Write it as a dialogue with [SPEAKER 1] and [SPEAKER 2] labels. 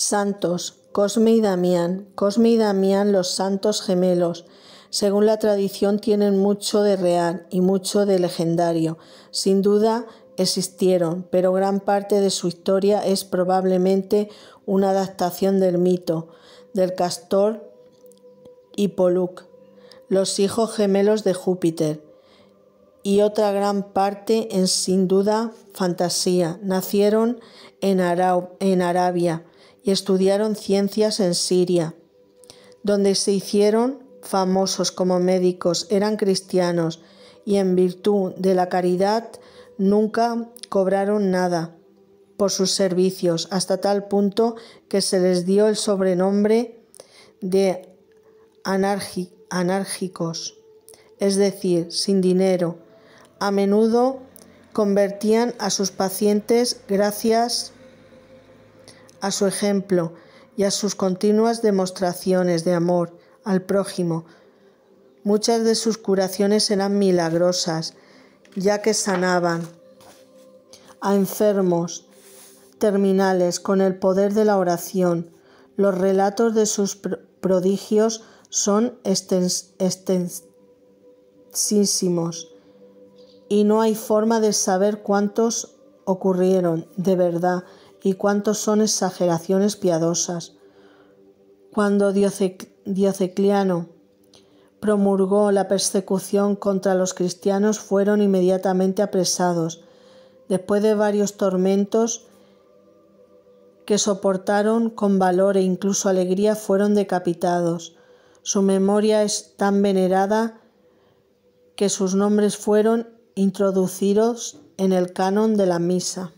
[SPEAKER 1] Santos, Cosme y Damián. Cosme y Damián, los santos gemelos. Según la tradición, tienen mucho de real y mucho de legendario. Sin duda, existieron, pero gran parte de su historia es probablemente una adaptación del mito del castor y Poluc, los hijos gemelos de Júpiter, y otra gran parte en sin duda fantasía. Nacieron en Arabia, y estudiaron ciencias en Siria, donde se hicieron famosos como médicos, eran cristianos y en virtud de la caridad nunca cobraron nada por sus servicios, hasta tal punto que se les dio el sobrenombre de anárgicos, es decir, sin dinero. A menudo convertían a sus pacientes gracias a su ejemplo y a sus continuas demostraciones de amor al prójimo. Muchas de sus curaciones eran milagrosas, ya que sanaban a enfermos terminales con el poder de la oración. Los relatos de sus prodigios son extensísimos y no hay forma de saber cuántos ocurrieron de verdad y cuántos son exageraciones piadosas. Cuando Diocecliano promulgó la persecución contra los cristianos, fueron inmediatamente apresados, después de varios tormentos que soportaron con valor e incluso alegría fueron decapitados. Su memoria es tan venerada que sus nombres fueron introducidos en el canon de la misa.